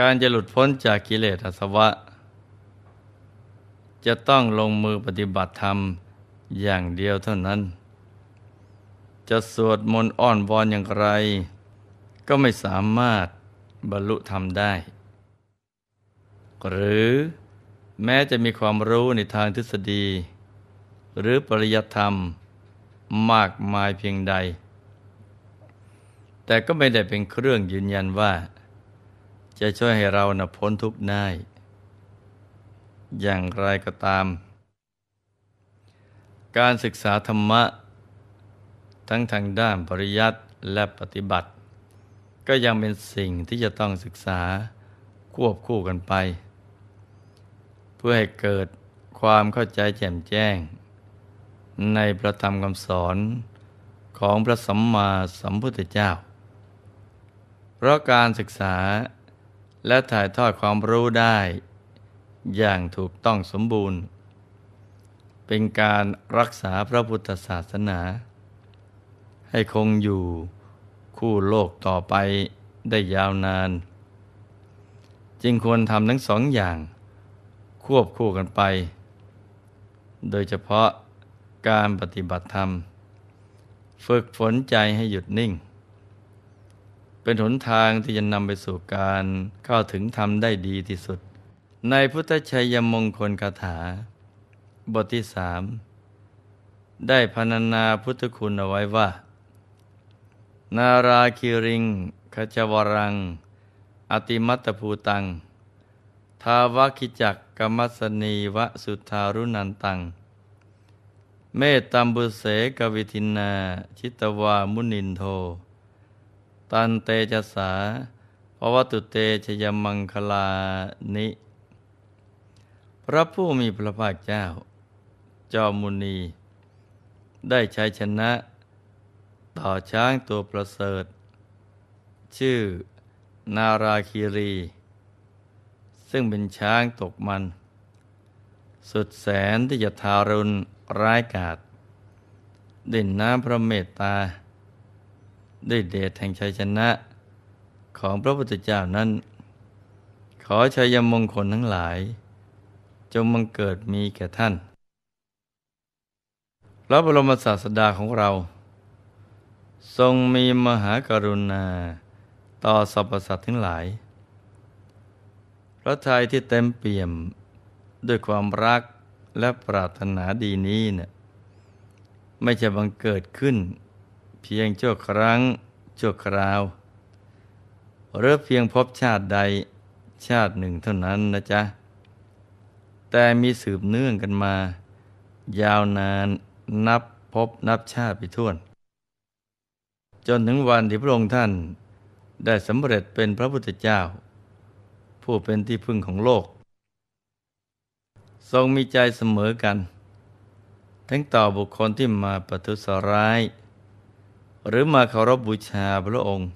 การจะหลุดพ้นจากกิเลสอาสวะ จะต้องลงมือปฏิบัติธรรมอย่างเดียวเท่านั้น จะสวดมนต์อ้อนวอนอย่างไร ก็ไม่สามารถบรรลุธรรมได้ หรือแม้จะมีความรู้ในทางทฤษฎี หรือปริยัติธรรม มากมายเพียงใด แต่ก็ไม่ได้เป็นเครื่องยืนยันว่าจะช่วยให้เรานะพ้นทุกข์ได้ อย่างไรก็ตาม การศึกษาธรรมะ ทั้งทางด้านปริยัติและปฏิบัติ ก็ยังเป็นสิ่งที่จะต้องศึกษาควบคู่กันไป เพื่อให้เกิดความเข้าใจแจ่มแจ้ง ในประธรรมคำสอนของพระสัมมาสัมพุทธเจ้า เพราะการศึกษาและถ่ายทอดความรู้ได้ อย่างถูกต้องสมบูรณ์ เป็นการรักษาพระพุทธศาสนา ให้คงอยู่คู่โลกต่อไปได้ยาวนาน จึงควรทำทั้งสองอย่างควบคู่กันไป โดยเฉพาะการปฏิบัติธรรม ฝึกฝนใจให้หยุดนิ่งเป็นหนทางที่จะนำไปสู่การเข้าถึงธรรมได้ดีที่สุด ในพุทธชัยมงคลคาถา บทที่สามได้พรรณนาพุทธคุณเอาไว้ว่า นาราคิริงขจวรัง อติมัตภูตังทาวคิจักกมัสนีวะสุทารุนันตัง เมตตัมบุเสกวิทินาชิตวามุนินโทตันเตจสาภวตุเตชยมังคลานิ พระผู้มีพระภาคเจ้า จอมุนี ได้ใช้ชนะ ต่อช้างตัวประเสริฐ ชื่อ นาราคีรี ซึ่งเป็นช้างตกมัน สุดแสนที่จะทารุณร้ายกาจดิ่นน้ำพระเมตตาด้วยเดชแห่งชัยชนะของพระพุทธเจ้านั้น ขอชัยมงคลทั้งหลาย จงมังเกิดมีแก่ท่าน พระบรมศาสดาของเรา ทรงมีมหากรุณาต่อสรรพสัตว์ทั้งหลาย พระทัยที่เต็มเปี่ยมด้วยความรักและปรารถนาดีนี้เนะี่ยไม่ใช่บังเกิดขึ้นเพียงชั่วครั้งชั่วคราวหรือเพียงพบชาติใดชาติหนึ่งเท่านั้นนะจ๊ะ แต่มีสืบเนื่องกันมา ยาวนานนับพบนับชาติไปทั่วจนถึงวันที่พระองค์ท่านได้สำเร็จเป็นพระพุทธเจ้า ผู้เป็นที่พึ่งของโลก ทรงมีใจเสมอกัน ทั้งต่อบุคคลที่มาประทุษร้ายหรือมาเคารพบบูชาพระองค์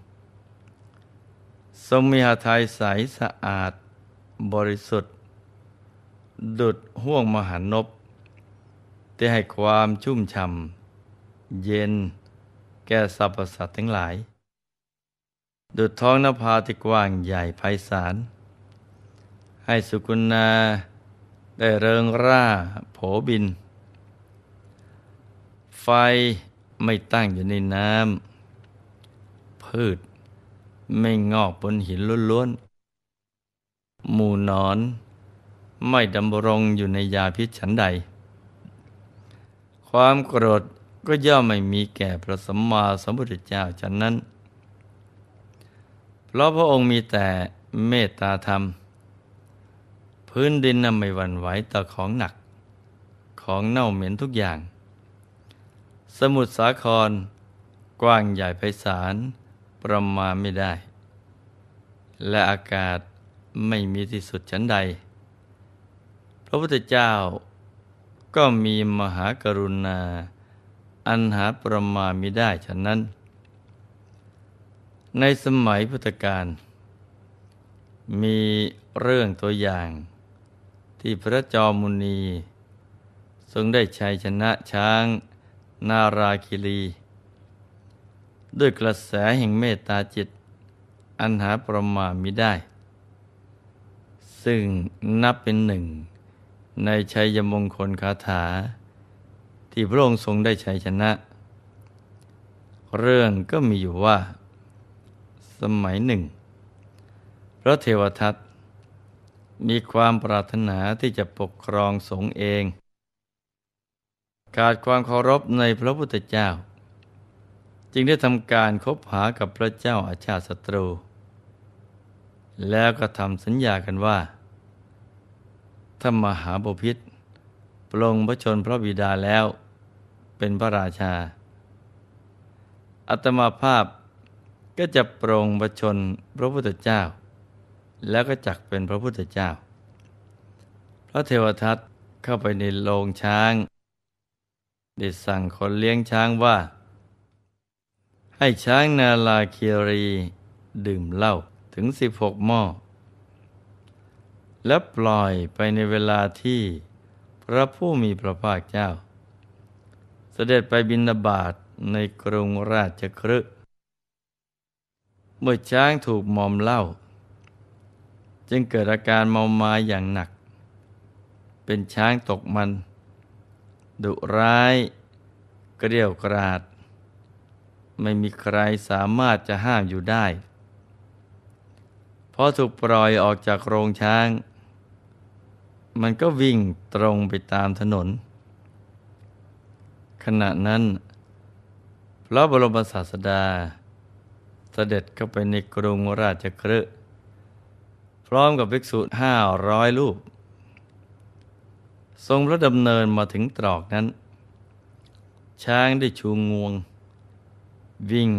ทรงมีหาทัยใสสะอาดบริสุทธิ์ ดุดห่วงมหานนบที่ให้ความชุ่มช่ำเย็นแก่สรรพสัตว์ทั้งหลาย ดุดท้องนภาที่กว้างใหญ่ไพศาลให้สุกุณาได้เริงร่าโผบิน ไฟไม่ตั้งอยู่ในน้ำ พืชไม่งอกบนหินล้วนๆ หมู่นอนไม่ดำรงอยู่ในยาพิษฉันใด ความโกรธก็ย่อมไม่มีแก่พระสัมมาสัมพุทธเจ้าฉันนั้น เพราะพระองค์มีแต่เมตตาธรรม พื้นดินนั้ไม่หวั่นไหวต่อของหนัก ของเน่าเหม็นทุกอย่างสมุทรสาครกว้างใหญ่ไพศาลประมาณไม่ได้ และอากาศไม่มีที่สุดชั้นใด พระพุทธเจ้าก็มีมหากรุณา อันหาประมาณมิได้ฉะนั้น ในสมัยพุทธกาลมีเรื่องตัวอย่างที่พระจอมุนีทรงได้ชัยชนะช้างนาราคิรี ด้วยกระแสแห่งเมตตาจิต อันหาประมาณมิได้ ซึ่งนับเป็นหนึ่ง ในชัยมงคลคาถา ที่พระองค์ทรงได้ชัยชนะ เรื่องก็มีอยู่ว่า สมัยหนึ่งพระเทวทัตมีความปรารถนาที่จะปกครองสงฆ์เองขาดความเคารพในพระพุทธเจ้า จึงได้ทำการคบหากับพระเจ้าอาชาติศัตรู แล้วก็ทำสัญญากันว่าถ้ามหาบพิษปลงพระชนพระบิดาแล้วเป็นพระราชาอัตมาภาพก็จะปรงประชนพระพุทธเจ้า แล้วก็จักเป็นพระพุทธเจ้าพระเทวทัตเข้าไปในโรงช้างได้สั่งคนเลี้ยงช้างว่า ให้ช้างนาลาคีรี ดื่มเหล้าถึง 16หม้อ แล้วปล่อยไปในเวลาที่พระผู้มีพระภาคเจ้า เสด็จไปบินาบาตในกรุงราชครึเมื่อช้างถูกมอมเหล้าจึงเกิดอาการเมามาอย่างหนัก เป็นช้างตกมันดุร้ายกเกลียวกราด ไม่มีใครสามารถจะห้ามอยู่ได้ พอถูกปล่อยออกจากโรงช้าง มันก็วิ่งตรงไปตามถนน ขณะนั้นพระบรมศาสดา เสด็จเข้าไปในกรุงราชคฤืพร้อมกับภิกษุห้าร้อยรูปทรงพระดำเนินมาถึงตรอกนั้น ช้างได้ชูงวง วิ่ง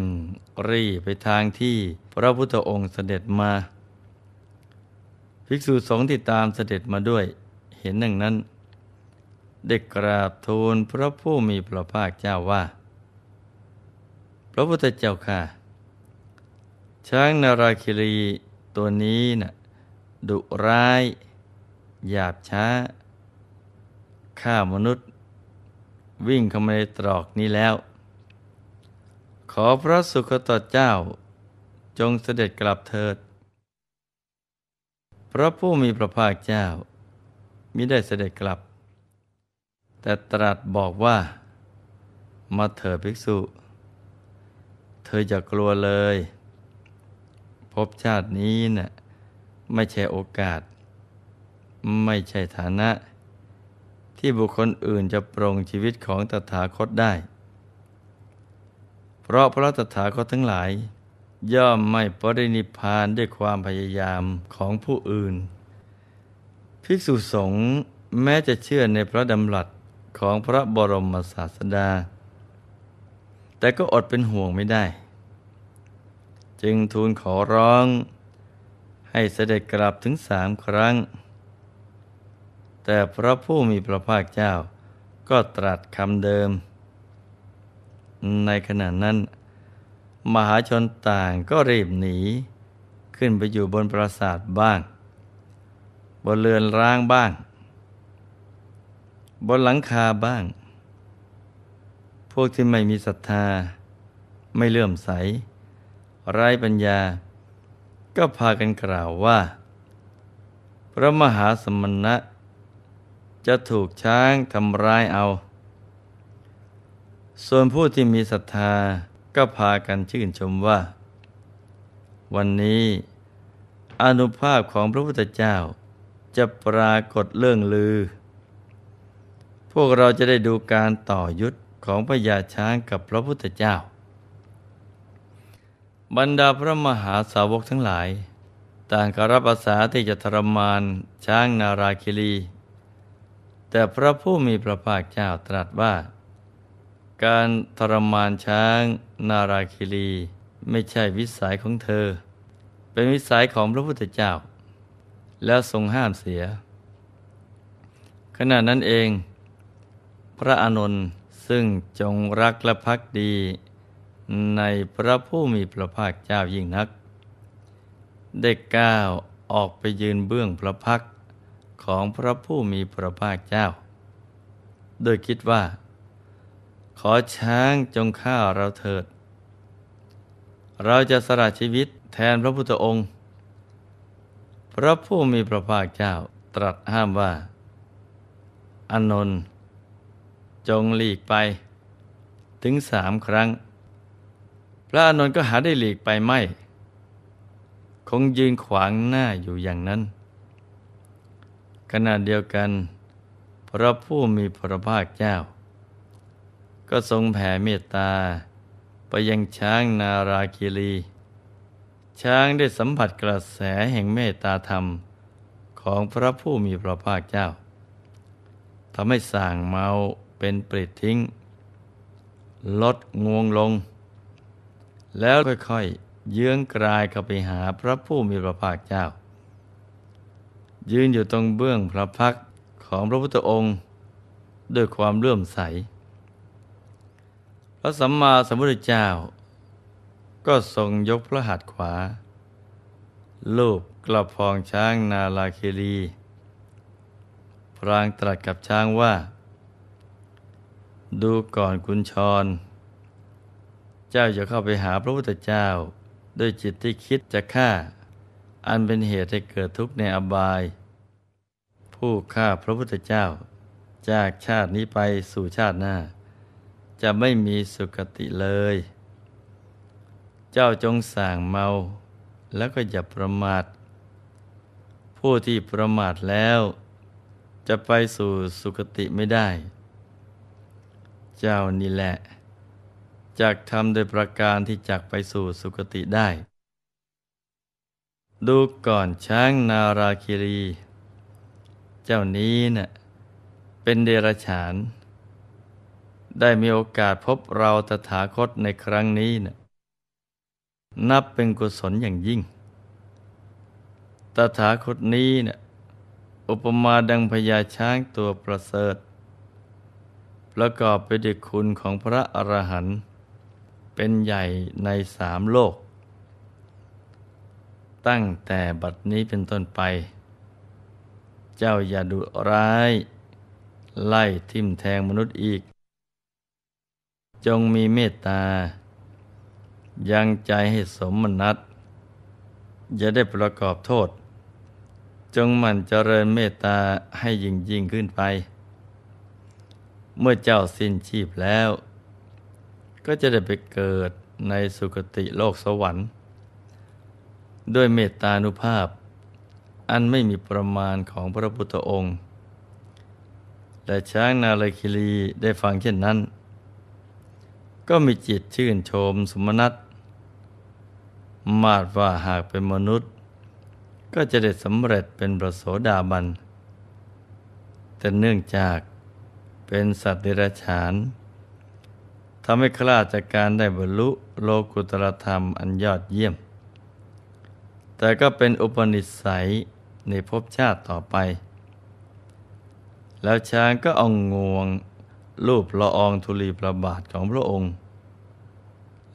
รีไปทางที่พระพุทธองค์เสด็จมา ภิกษุสงฆ์ที่ตามเสด็จมาด้วย เห็นหนึ่งนั้นได้กราบทูลพระผู้มีพระภาคเจ้าว่า พระพุทธเจ้าค่ะ ช้างนาราคิรี ตัวนี้นะ่ะดุร้าย หยาบช้าฆ่ามนุษย์ วิ่งเข้ามาในตรอกนี้แล้ว ขอพระสุขตเจ้าจงเสด็จกลับเถิดพระผู้มีพระภาคเจ้ามิได้เสด็จกลับ แต่ตรัสบอกว่ามาเถิดภิกษุ เธออย่ากลัวเลย พบชาตินี้นะ่ะไม่ใช่โอกาส ไม่ใช่ฐานะที่บุคคลอื่นจะปรงชีวิตของตถาคตได้ เพราะพระตถาคตทั้งหลาย ย่อมไม่ปรินิพานด้วยความพยายามของผู้อื่น ภิกษุสงฆ์แม้จะเชื่อในพระดำรัสของพระบรมศาสดา แต่ก็อดเป็นห่วงไม่ได้ จึงทูลขอร้อง ให้เสด็จกลับถึงสามครั้งแต่พระผู้มีพระภาคเจ้า ก็ตรัสคำเดิม ในขณะนั้น มหาชนต่างก็รีบหนีขึ้นไปอยู่บนปราสาทบ้าง บนเรือนร้างบ้าง บนหลังคาบ้าง พวกที่ไม่มีศรัทธาไม่เลื่อมใส ไร้ปัญญา ก็พากันกล่าวว่า พระมหาสมณะจะถูกช้างทำร้ายเอา ส่วนผู้ที่มีศรัทธาก็พากันชื่นชมว่า วันนี้ อนุภาพของพระพุทธเจ้าจะปรากฏเรื่องลือ พวกเราจะได้ดูการต่อยุทธของพญาช้างกับพระพุทธเจ้า บรรดาพระมหาสาวกทั้งหลาย ต่างกรับภาษาที่จะทรมานช้างนาราคิรีแต่พระผู้มีพระภาคเจ้าตรัสว่า การทรมานช้างนาราคิรีไม่ใช่วิสัยของเธอ เป็นวิสัยของพระพุทธเจ้า แล้วทรงห้ามเสีย ขณะนั้นเอง พระอานนท์ซึ่งจงรักและพักดี ในพระผู้มีพระภาคเจ้ายิ่งนัก เดกก้าว ออกไปยืนเบื้องพระพักของพระผู้มีพระภาคเจ้า โดยคิดว่า ขอช้างจงฆ่าเราเถิด เราจะสละชีวิตแทนพระพุทธองค์ พระผู้มีพระภาคเจ้าตรัสห้ามว่า อานนท์จงหลีกไป ถึงสามครั้ง พระอานนท์ก็หาได้หลีกไปไม่ คงยืนขวางหน้าอยู่อย่างนั้นขณะเดียวกัน พระผู้มีพระภาคเจ้า ก็ทรงแผ่เมตตาไปยังช้างนาราคีรี ช้างได้สัมผัสกระแสแห่งเมตตาธรรมของพระผู้มีพระภาคเจ้า ทำให้ส่างเมาเป็นปริดทิ้ง ลดงวงลง แล้วค่อยๆเยื้องกลายเข้าไปหาพระผู้มีพระภาคเจ้ายืนอยู่ตรงเบื้องพระพักของพระพุทธองค์ ด้วยความเลื่อมใสพระสัมมาสัมพุทธเจ้า ก็ทรงยกพระหัตถ์ขวา ลูบกระพองช้างนาลาคีรี พรางตรัสกับช้างว่า ดูก่อนคุณชร เจ้าจะเข้าไปหาพระพุทธเจ้าด้วยจิตที่คิดจะฆ่าอันเป็นเหตุให้เกิดทุกข์ในอบาย ผู้ฆ่าพระพุทธเจ้า จากชาตินี้ไปสู่ชาติหน้า จะไม่มีสุคติเลย เจ้าจงสั่งเมา แล้วก็อย่าประมาท ผู้ที่ประมาทแล้ว จะไปสู่สุคติไม่ได้ เจ้านี่แหละจากทำโดยประการที่จักไปสู่สุคติได้ดูก่อนช้างนาราคิรี เจ้านี้เนะ่ยเป็นเดรัจฉาน ได้มีโอกาสพบเราตถาคตในครั้งนี้เนะ่ยนับเป็นกุศลอย่างยิ่ง ตถาคตนี้เนะ่ยอุปมาดังพญาช้างตัวประเสริฐ ประกอบไปด้วยคุณของพระอรหันต์เป็นใหญ่ในสามโลกตั้งแต่บัดนี้เป็นต้นไป เจ้าอย่าดุร้าย ไล่ทิมแทงมนุษย์อีก จงมีเมตตา ยังใจให้สมมนัตอย่าได้ประกอบโทษ จงมันเจริญเมตตาให้ยิ่งยิ่งขึ้นไป เมื่อเจ้าสิ้นชีพแล้ว ก็จะได้ไปเกิดในสุคติโลกสวรรค์ด้วยเมตตานุภาพ อันไม่มีประมาณของพระพุทธองค์ และช้างนาลคิรีได้ฟังเช่นนั้น ก็มีจิตชื่นชมสมนัตมาดว่าหากเป็นมนุษย์ ก็จะได้สำเร็จเป็นประโสดาบัน แต่เนื่องจากเป็นสัตว์เดรัจฉานทำให้คลาดจากการได้บรรลุโลกุตรธรรมอันยอดเยี่ยมแต่ก็เป็นอุปนิสัยในภพชาติต่อไป แล้วช้างก็เอางวงรูปละอองธุลีประบาทของพระองค์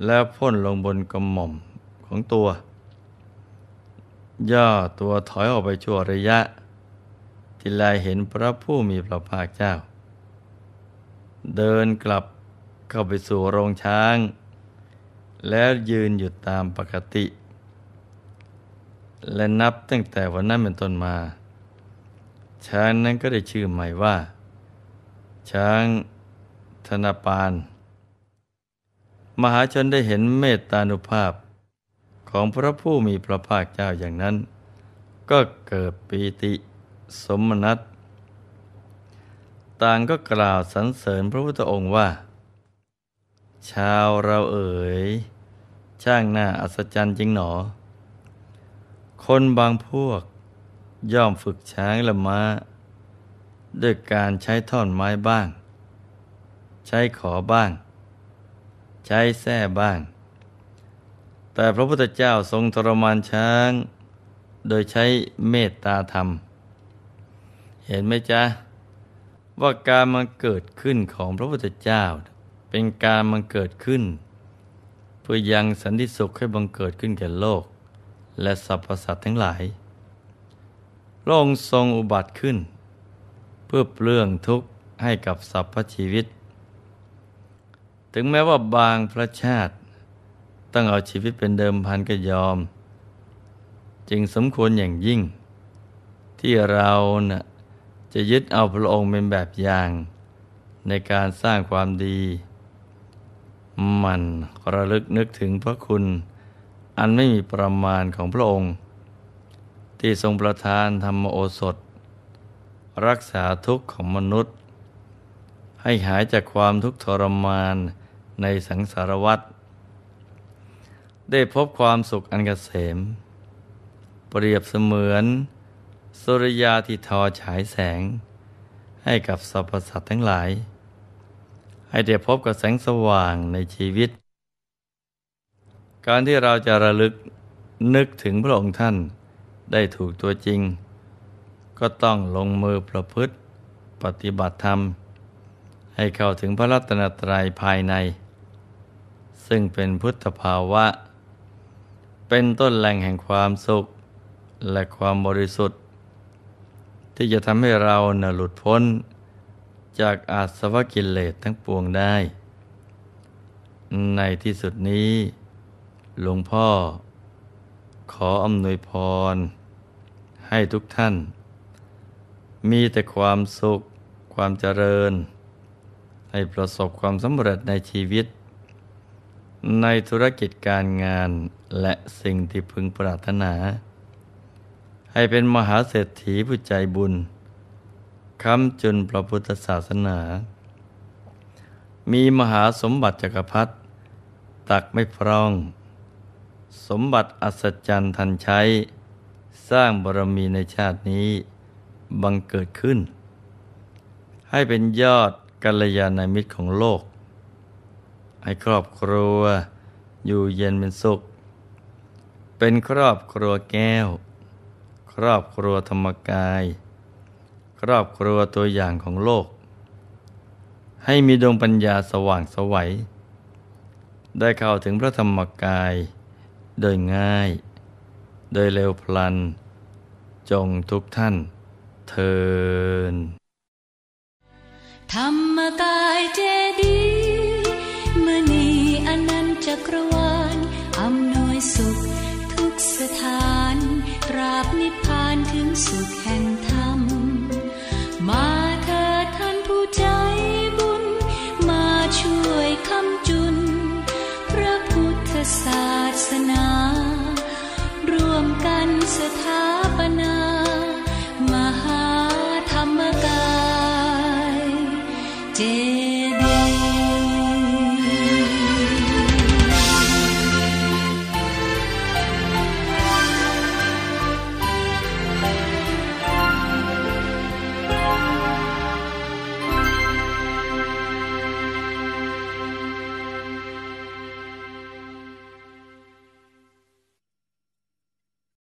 แล้วพ่นลงบนกระหม่อมของตัว ย่อตัวถอยออกไปชั่วระยะ ทีลายเห็นพระผู้มีพระภาคเจ้า เดินกลับเข้าไปสู่โรงช้าง แล้วยืนอยู่ตามปกติและนับตั้งแต่วันนั้นเป็นต้นมา ช้างนั้นก็ได้ชื่อใหม่ว่า ช้างธนปานมหาชนได้เห็นเมตตานุภาพของพระผู้มีพระภาคเจ้าอย่างนั้น ก็เกิดปีติสมนัตต่างก็กล่าวสรรเสริญพระพุทธองค์ว่า ชาวเราเอ๋ยช่างน่าอัศจรรย์จริงหนอคนบางพวกย่อมฝึกช้างและม้าด้วยการใช้ท่อนไม้บ้าง ใช้ขอบ้าง ใช้แท่บ้าง แต่พระพุทธเจ้าทรงทรมานช้าง โดยใช้เมตตาธรรม เห็นไหมจ๊ะ ว่าการมาเกิดขึ้นของพระพุทธเจ้า เป็นการมาเกิดขึ้น เพื่อยังสันติสุขให้บังเกิดขึ้นแก่โลกและสรรพสัตว์ทั้งหลายพระองค์ทรงอุบัติขึ้น เพื่อเปลื้องทุกข์ให้กับสรรพชีวิต ถึงแม้ว่าบางพระชาติ ต้องเอาชีวิตเป็นเดิมพันก็ยอม จึงสมควรอย่างยิ่ง ที่เรานะ่จะยึดเอาพระองค์เป็นแบบอย่าง ในการสร้างความดี มันระลึกนึกถึงพระคุณอันไม่มีประมาณของพระองค์ ที่ทรงประทานธรรมโอสถ รักษาทุกข์ของมนุษย์ ให้หายจากความทุกข์ทรมานในสังสารวัฏได้พบความสุขอันกเกษม เปรียบเสมือน สุริยาที่ทอฉายแสง ให้กับสรรพสัตว์ทั้งหลาย ให้ได้พบกับแสงสว่างในชีวิตการที่เราจะระลึกนึกถึงพระองค์ท่านได้ถูกตัวจริง ก็ต้องลงมือประพฤติปฏิบัติธรรม ให้เข้าถึงพระรัตนตรัยภายใน ซึ่งเป็นพุทธภาวะ เป็นต้นแหล่งแห่งความสุขและความบริสุทธิ์ ที่จะทำให้เราเนหลุดพ้นจากอาสวะกิเลสทั้งปวงได้ ในที่สุดนี้หลวงพ่อ ขออำนวยพร ให้ทุกท่าน มีแต่ความสุข ความเจริญ ให้ประสบความสำเร็จในชีวิต ในธุรกิจการงานและสิ่งที่พึงปรารถนา ให้เป็นมหาเศรษฐีผู้ใจบุญค้ำจุนพระพุทธศาสนา มีมหาสมบัติจักรพรรดิตักไม่พร่องสมบัติอัศจรรย์ทันใช้สร้างบารมีในชาตินี้บังเกิดขึ้น ให้เป็นยอดกัลยาณมิตรของโลก ให้ครอบครัวอยู่เย็นเป็นสุข เป็นครอบครัวแก้ว ครอบครัวธรรมกาย ครอบครัวตัวอย่างของโลก ให้มีดวงปัญญาสว่างสวัยได้เข้าถึงพระธรรมกายโดยง่าย โดยเร็วพลัน จงทุกท่านเทินธรรมกายเจดีม์มณีอนันจักรวาลอำนวยสุขทุกสถานตราบนิพพานถึงสุขแห่งธรรม มาเถิดท่านผู้ใจบุญ มาช่วยคำจุน พระพุทธศาสนา did.